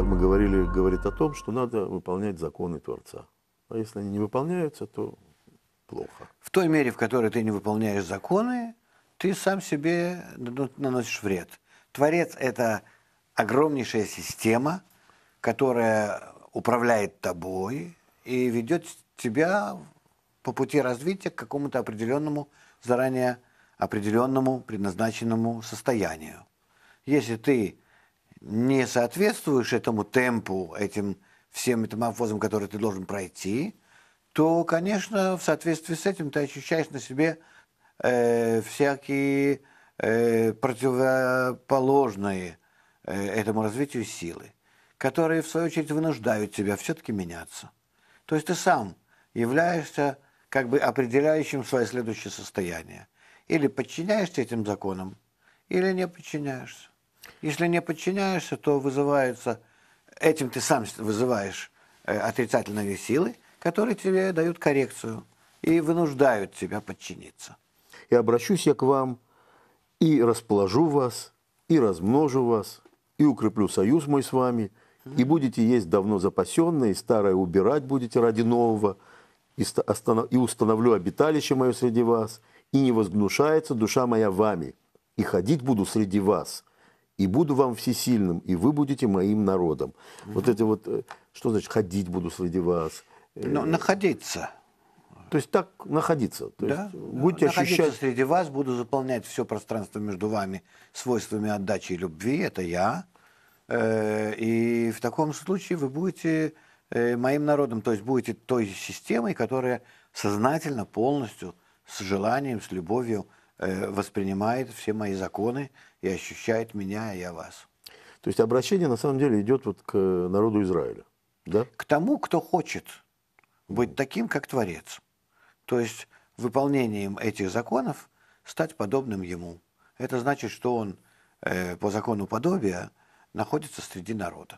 как мы говорили, говорит о том, что надо выполнять законы Творца. А если они не выполняются, то плохо. В той мере, в которой ты не выполняешь законы, ты сам себе ну, наносишь вред. Творец – это огромнейшая система, которая управляет тобой и ведет тебя по пути развития к какому-то определенному, заранее определенному, предназначенному состоянию. Если ты не соответствуешь этому темпу, этим всем метаморфозам, которые ты должен пройти, то, конечно, в соответствии с этим ты ощущаешь на себе э, всякие э, противоположные э, этому развитию силы, которые, в свою очередь, вынуждают тебя все-таки меняться. То есть ты сам являешься как бы определяющим свое следующее состояние. Или подчиняешься этим законам, или не подчиняешься. Если не подчиняешься, то вызывается, этим ты сам вызываешь э, отрицательные силы, которые тебе дают коррекцию и вынуждают тебя подчиниться. И обращусь я к вам, и расположу вас, и размножу вас, и укреплю союз мой с вами, и будете есть давно запасенное, и старое убирать будете ради нового, и, и установлю обиталище мое среди вас, и не возгнушается душа моя вами, и ходить буду среди вас – и буду вам всесильным, и вы будете моим народом. Угу. Вот это вот, э, что значит ходить буду среди вас? Э, Но ну, находиться. То есть так находиться. То да? есть будете находиться ощущать... среди вас, буду заполнять все пространство между вами свойствами отдачи и любви, это я. Э, и в таком случае вы будете моим народом, то есть будете той системой, которая сознательно, полностью, с желанием, с любовью Э, воспринимает все мои законы и ощущает меня, и а я вас. То есть обращение на самом деле идет вот к э, народу Израиля, да? К тому, кто хочет быть таким, как Творец. То есть выполнением этих законов стать подобным ему. Это значит, что он э, по закону подобия находится среди народа.